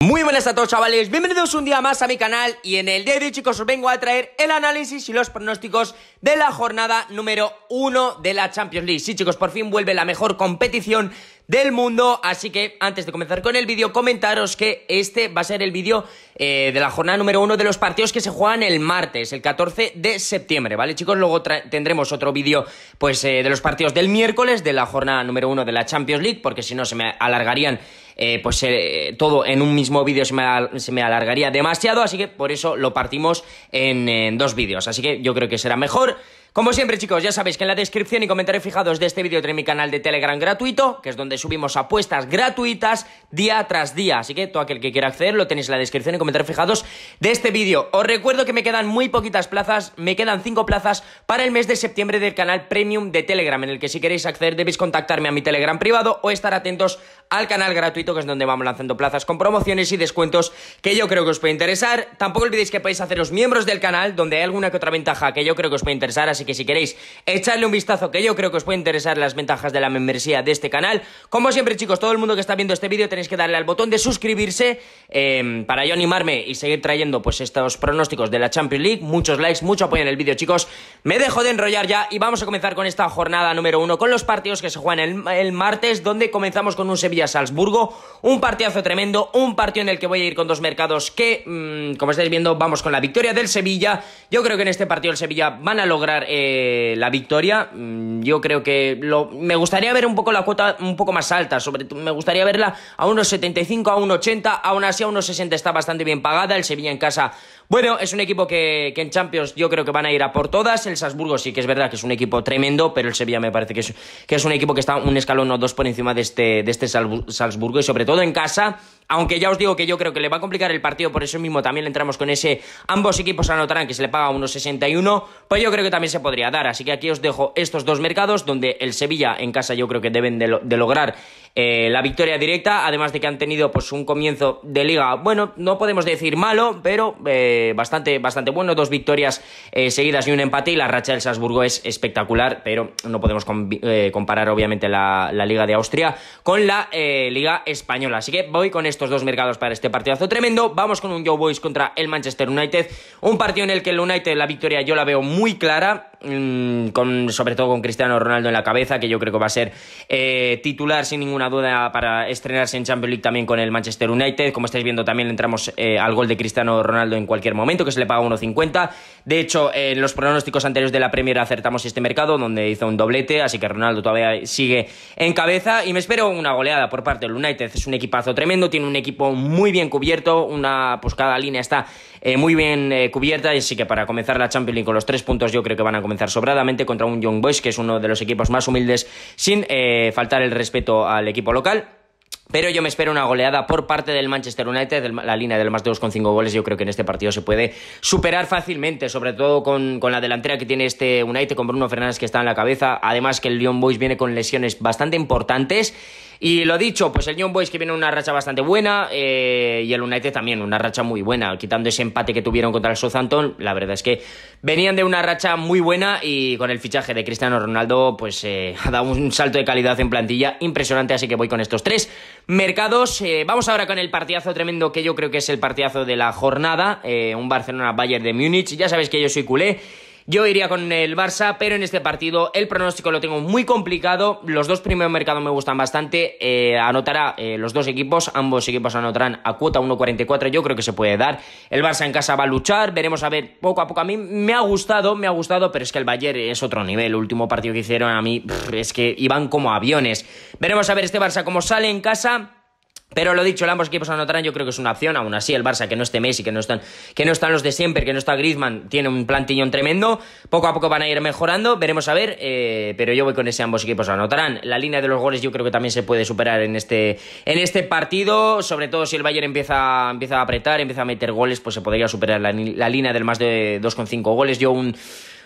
Muy buenas a todos chavales, bienvenidos un día más a mi canal y en el día de hoy chicos os vengo a traer el análisis y los pronósticos de la jornada número 1 de la Champions League. Sí chicos, por fin vuelve la mejor competición del mundo, así que antes de comenzar con el vídeo comentaros que este va a ser el vídeo eh, de la jornada número 1 de los partidos que se juegan el martes, el 14 de septiembre, ¿vale chicos? Luego tendremos otro vídeo pues eh, de los partidos del miércoles de la jornada número 1 de la Champions League porque si no se me alargarían eh, pues eh, todo en un mismo vídeo se me, se me, alargaría demasiado, así que por eso lo partimos en, en dos vídeos. Así que yo creo que será mejor. Como siempre, chicos, ya sabéis que en la descripción y comentarios fijados de este vídeo tenéis mi canal de Telegram gratuito, que es donde subimos apuestas gratuitas día tras día. Así que todo aquel que quiera acceder lo tenéis en la descripción y comentarios fijados de este vídeo. Os recuerdo que me quedan muy poquitas plazas, me quedan cinco plazas para el mes de septiembre del canal Premium de Telegram, en el que si queréis acceder debéis contactarme a mi Telegram privado o estar atentos al canal gratuito, que es donde vamos lanzando plazas con promociones y descuentos que yo creo que os puede interesar. Tampoco olvidéis que podéis haceros miembros del canal, donde hay alguna que otra ventaja que yo creo que os puede interesar, que si queréis echarle un vistazo que yo creo que os puede interesar las ventajas de la membresía de este canal. Como siempre chicos, todo el mundo que está viendo este vídeo tenéis que darle al botón de suscribirse em, para yo animarme y seguir trayendo pues estos pronósticos de la Champions League. Muchos likes, mucho apoyo en el vídeo chicos. Me dejo de enrollar ya y vamos a comenzar con esta jornada número uno, con los partidos que se juegan el, martes, donde comenzamos con un Sevilla-Salzburgo, un partidazo tremendo, un partido en el que voy a ir con dos mercados que, mm, como estáis viendo, vamos con la victoria del Sevilla. Yo creo que en este partido el Sevilla van a lograr eh, la victoria. Mm, yo creo que me gustaría ver un poco la cuota un poco más alta. Sobre, me gustaría verla a unos 75, a unos 80. Aún así, a unos 60 está bastante bien pagada. El Sevilla en casa bueno, es un equipo que, en Champions yo creo que van a ir a por todas. El Salzburgo sí que es verdad que es un equipo tremendo, pero el Sevilla me parece que es, un equipo que está un escalón o dos por encima de este, de este Salzburgo y sobre todo en casa aunque ya os digo que yo creo que le va a complicar el partido, por eso mismo también le entramos con ese ambos equipos anotarán que se le paga unos 1.61, pues yo creo que también se podría dar, así que aquí os dejo estos dos mercados donde el Sevilla en casa yo creo que deben de lograr eh, la victoria directa, además de que han tenido pues un comienzo de liga, bueno, no podemos decir malo, pero eh, bastante, bastante bueno, dos victorias eh, seguidas y un empate, y la racha del Salzburgo es espectacular, pero no podemos comparar obviamente la, Liga de Austria con la Liga Española, así que voy con estos dos mercados para este partidazo tremendo, vamos con un Joe Boys contra el Manchester United, un partido en el que el United la victoria yo la veo muy clara, Mm, con, sobre todo con Cristiano Ronaldo en la cabeza, que yo creo que va a ser eh, titular sin ninguna duda para estrenarse en Champions League también con el Manchester United. Como estáis viendo, también entramos eh, al gol de Cristiano Ronaldo en cualquier momento, que se le paga 1.50. De hecho, en los pronósticos anteriores de la Premier acertamos este mercado, donde hizo un doblete, así que Ronaldo todavía sigue en cabeza. Y me espero una goleada por parte del United. Es un equipazo tremendo, tiene un equipo muy bien cubierto, una, pues cada línea está eh, muy bien eh, cubierta. Y así que para comenzar la Champions League con los tres puntos, yo creo que van a comenzar sobradamente contra un Young Boys, que es uno de los equipos más humildes, sin eh, faltar el respeto al equipo local. Pero yo me espero una goleada por parte del Manchester United. La línea del más de 2,5 goles yo creo que en este partido se puede superar fácilmente, sobre todo con, con, la delantera que tiene este United, con Bruno Fernández que está en la cabeza. Además que el Lyon Boys viene con lesiones bastante importantes. Y lo dicho, pues el Young Boys que viene una racha bastante buena eh, y el United también una racha muy buena, quitando ese empate que tuvieron contra el Southampton, la verdad es que venían de una racha muy buena y con el fichaje de Cristiano Ronaldo pues eh, ha dado un salto de calidad en plantilla impresionante, así que voy con estos tres mercados. Eh, vamos ahora con el partidazo tremendo que yo creo que es el partidazo de la jornada, un Barcelona-Bayern de Múnich, ya sabéis que yo soy culé. Yo iría con el Barça, pero en este partido el pronóstico lo tengo muy complicado. Los dos primeros mercados me gustan bastante. Eh, anotará eh, los dos equipos, ambos equipos anotarán a cuota 1.44. Yo creo que se puede dar. El Barça en casa va a luchar, veremos a ver poco a poco. A mí me ha gustado, me ha gustado, pero es que el Bayern es otro nivel. El último partido que hicieron a mí es que iban como aviones. Veremos a ver este Barça cómo sale en casa. Pero lo dicho, ambos equipos anotarán, yo creo que es una opción. Aún así, el Barça, que no esté Messi, que no están, que no están los de siempre, que no está Griezmann, tiene un plantillón tremendo. Poco a poco van a ir mejorando, veremos a ver. Eh, pero yo voy con ese, ambos equipos anotarán. La línea de los goles yo creo que también se puede superar en este, en este partido, sobre todo si el Bayern empieza, empieza a apretar, empieza a meter goles, pues se podría superar la, la línea del más de 2,5 goles. Yo un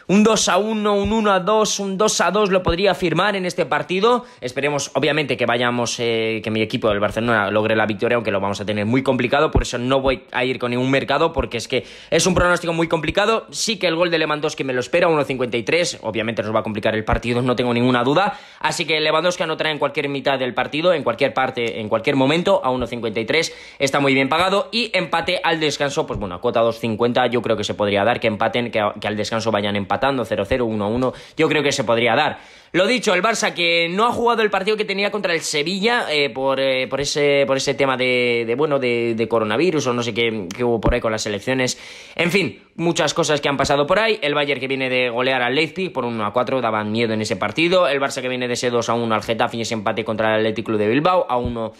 un 2 a 1, un 1 a 2, un 2 a 2 lo podría firmar en este partido. Esperemos, obviamente, que vayamos, eh, que mi equipo, del Barcelona, logre la victoria, aunque lo vamos a tener muy complicado. Por eso no voy a ir con ningún mercado, porque es que es un pronóstico muy complicado. Sí que el gol de Lewandowski me lo espera, 1.53. Obviamente nos va a complicar el partido, no tengo ninguna duda. Así que Lewandowski anotará en cualquier mitad del partido, en cualquier parte, en cualquier momento, a 1.53. Está muy bien pagado. Y empate al descanso, pues bueno, a cuota 2.50 yo creo que se podría dar que empaten, que, al descanso vayan en empatando 0-0, 1-1, yo creo que se podría dar. Lo dicho, el Barça que no ha jugado el partido que tenía contra el Sevilla eh, por, eh, por, ese, por ese tema de, de bueno, de, de, coronavirus o no sé qué, hubo por ahí con las elecciones. En fin, muchas cosas que han pasado por ahí. El Bayern que viene de golear al Leipzig por 1 a 4, daban miedo en ese partido. El Barça que viene de ese 2 a 1 al Getafe y ese empate contra el Athletic Club de Bilbao a 1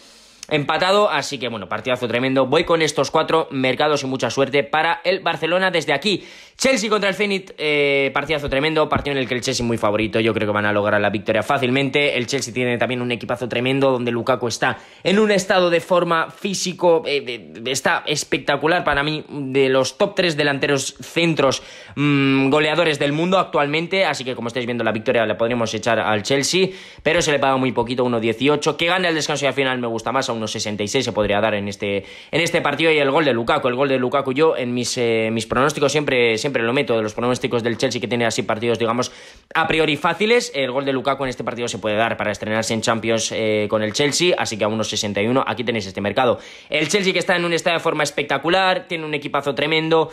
empatado, así que bueno, partidazo tremendo. Voy con estos cuatro mercados y mucha suerte para el Barcelona desde aquí. Chelsea contra el Zenit, eh, partidazo tremendo, partido en el que el Chelsea muy favorito, yo creo que van a lograr la victoria fácilmente. El Chelsea tiene también un equipazo tremendo donde Lukaku está en un estado de forma físico, eh, eh, está espectacular para mí, de los top tres delanteros centros mm, goleadores del mundo actualmente, así que como estáis viendo la victoria la podremos echar al Chelsea, pero se le paga muy poquito, 1-18, que gana el descanso y al final me gusta más, 66 se podría dar en este, en este partido y el gol de Lukaku. El gol de Lukaku yo en mis, eh, mis pronósticos siempre, siempre lo meto, de los pronósticos del Chelsea que tiene así partidos, digamos, a priori fáciles. El gol de Lukaku en este partido se puede dar para estrenarse en Champions eh, con el Chelsea, así que a unos 61 aquí tenéis este mercado. El Chelsea que está en un estado de forma espectacular, tiene un equipazo tremendo.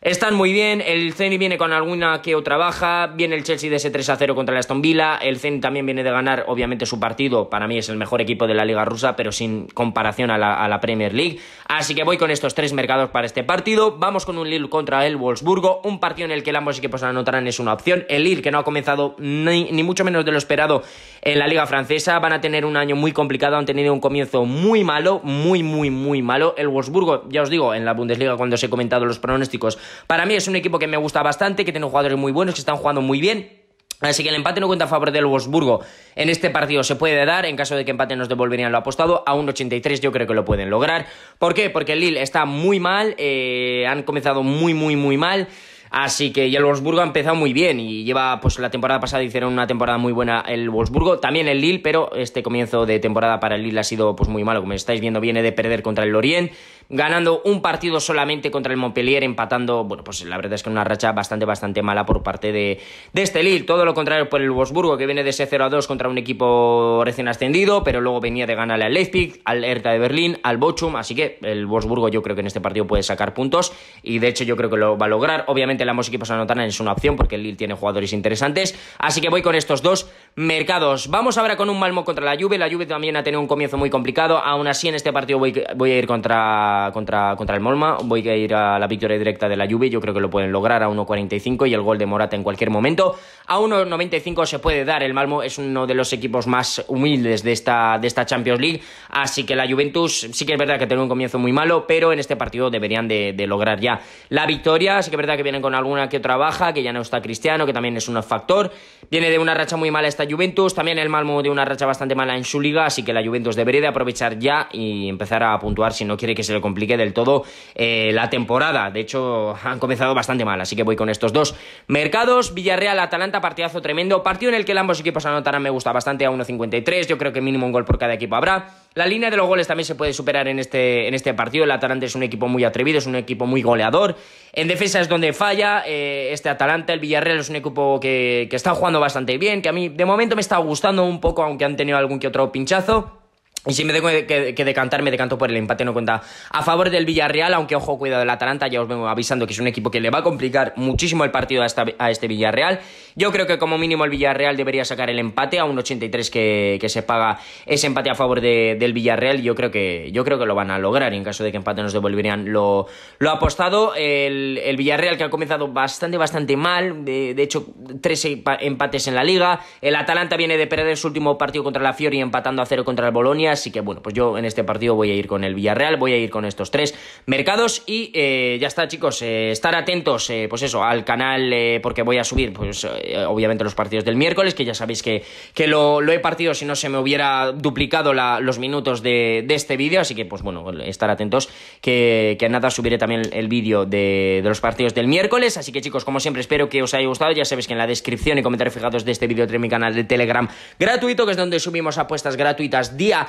Están muy bien, el Zeni viene con alguna que otra baja, viene el Chelsea de ese 3 a 0 contra el Aston Villa, el Zeni también viene de ganar obviamente su partido, para mí es el mejor equipo de la liga rusa, pero sin comparación a la, Premier League, así que voy con estos tres mercados para este partido, vamos con un Lille contra el Wolfsburgo, un partido en el que ambos equipos anotarán es una opción, el Lille que no ha comenzado ni, ni mucho menos de lo esperado en la liga francesa, van a tener un año muy complicado, han tenido un comienzo muy malo, muy muy muy malo, el Wolfsburgo, ya os digo, en la Bundesliga cuando os he comentado los pronósticos, para mí es un equipo que me gusta bastante, que tiene jugadores muy buenos, que están jugando muy bien. Así que el empate no cuenta a favor del Wolfsburgo. En este partido se puede dar, en caso de que empate nos devolverían lo apostado, a un 83 yo creo que lo pueden lograr. ¿Por qué? Porque el Lille está muy mal, eh, han comenzado muy, muy, muy mal. Así que ya el Wolfsburgo ha empezado muy bien y lleva, pues la temporada pasada hicieron una temporada muy buena el Wolfsburgo, también el Lille, pero este comienzo de temporada para el Lille ha sido pues muy malo, como estáis viendo viene de perder contra el Lorient ganando un partido solamente contra el Montpellier, empatando, bueno, pues la verdad es que una racha bastante, bastante mala por parte de, de este Lille. Todo lo contrario por el Wolfsburgo, que viene de ese 0 a 2 contra un equipo recién ascendido, pero luego venía de ganarle al Leipzig, al Hertha de Berlín, al Bochum, así que el Wolfsburgo yo creo que en este partido puede sacar puntos y de hecho yo creo que lo va a lograr. Obviamente el ambos equipos anotarán es una opción porque el Lille tiene jugadores interesantes, así que voy con estos dos mercados. Vamos ahora con un Malmo contra la Juve, la Juve también ha tenido un comienzo muy complicado, aún así en este partido voy a ir contra contra, contra, el Molma. Voy a ir a la victoria directa de la Juve. Yo creo que lo pueden lograr a 1.45 y el gol de Morata en cualquier momento. A 1.95 se puede dar. El Malmo es uno de los equipos más humildes de esta, de esta Champions League. Así que la Juventus sí que es verdad que tiene un comienzo muy malo, pero en este partido deberían de, lograr ya la victoria. Sí que es verdad que vienen con alguna que trabaja, que ya no está Cristiano, que también es un factor. Viene de una racha muy mala esta Juventus. También el Malmo de una racha bastante mala en su liga. Así que la Juventus debería de aprovechar ya y empezar a puntuar si no quiere que se le complique del todo eh, la temporada. De hecho, han comenzado bastante mal. Así que voy con estos dos mercados. Villarreal, Atalanta partidazo tremendo, partido en el que ambos equipos anotarán, me gusta bastante, a 1.53, yo creo que mínimo un gol por cada equipo habrá. La línea de los goles también se puede superar en este, en este partido, el Atalanta es un equipo muy atrevido, es un equipo muy goleador, en defensa es donde falla eh, este Atalanta, el Villarreal es un equipo que, que está jugando bastante bien, que a mí de momento me está gustando un poco, aunque han tenido algún que otro pinchazo. Y si me tengo que, decantar, me decanto por el empate, no cuenta a favor del Villarreal, aunque ojo, cuidado, del Atalanta ya os vengo avisando que es un equipo que le va a complicar muchísimo el partido a, este Villarreal. Yo creo que como mínimo el Villarreal debería sacar el empate a un 83 que, que se paga ese empate a favor del Villarreal. Yo creo, que, yo creo que lo van a lograr en caso de que empate nos devolverían lo, lo apostado. El, Villarreal que ha comenzado bastante, bastante mal, de, hecho tres empates en la liga. El Atalanta viene de perder su último partido contra la Fiori empatando a cero contra el Bolonia así que bueno, pues yo en este partido voy a ir con el Villarreal, voy a ir con estos tres mercados y eh, ya está chicos, eh, estar atentos eh, pues eso, al canal porque voy a subir pues obviamente los partidos del miércoles, que ya sabéis que, que lo, he partido si no se me hubiera duplicado los minutos de, este vídeo, así que pues bueno, estar atentos que, nada subiré también el, vídeo de, los partidos del miércoles, así que chicos, como siempre espero que os haya gustado, ya sabéis que en la descripción y comentarios fijados de este vídeo tiene mi canal de Telegram gratuito, que es donde subimos apuestas gratuitas día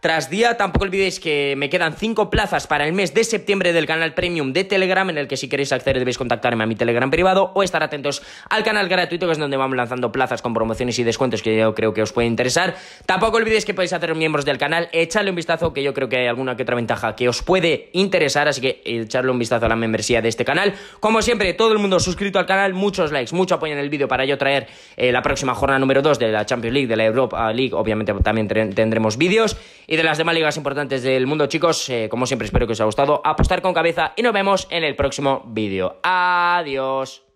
tras día. Tampoco olvidéis que me quedan cinco plazas para el mes de septiembre del canal Premium de Telegram, en el que si queréis acceder debéis contactarme a mi Telegram privado o estar atentos al canal gratuito, que es donde vamos lanzando plazas con promociones y descuentos que yo creo que os puede interesar. Tampoco olvidéis que podéis hacer miembros del canal, echarle un vistazo, que yo creo que hay alguna que otra ventaja que os puede interesar, así que echarle un vistazo a la membresía de este canal. Como siempre, todo el mundo suscrito al canal, muchos likes, mucho apoyo en el vídeo para yo traer eh, la próxima jornada número 2 de la Champions League, de la Europa League, obviamente también tendremos vídeos y de las demás ligas importantes del mundo, chicos. Eh, como siempre, espero que os haya gustado apostar con cabeza y nos vemos en el próximo vídeo. Adiós.